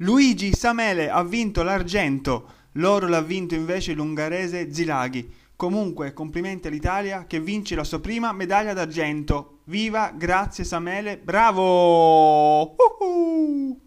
Luigi Samele ha vinto l'argento, l'oro l'ha vinto invece l'ungarese Zilaghi. Comunque, complimenti all'Italia che vince la sua prima medaglia d'argento. Viva, grazie Samele, bravo! Uh-huh!